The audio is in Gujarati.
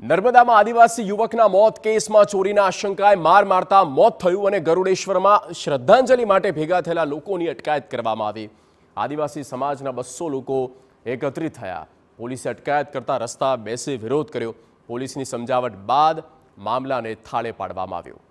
નર્મદામાં આદિવાસી યુવકના મોત કેસમાં ચોરીના આશંકાએ માર મારતા મોત થયું અને ગરુડેશ્વરમાં શ્રદ્ધાંજલિ માટે ભેગા થયેલા લોકોની અટકાયત કરવામાં આવી આદિવાસી સમાજના બસો લોકો એકત્રિત થયા પોલીસે અટકાયત કરતા રસ્તા બેસી વિરોધ કર્યો પોલીસની સમજાવટ બાદ મામલાને થાળે પાડવામાં આવ્યો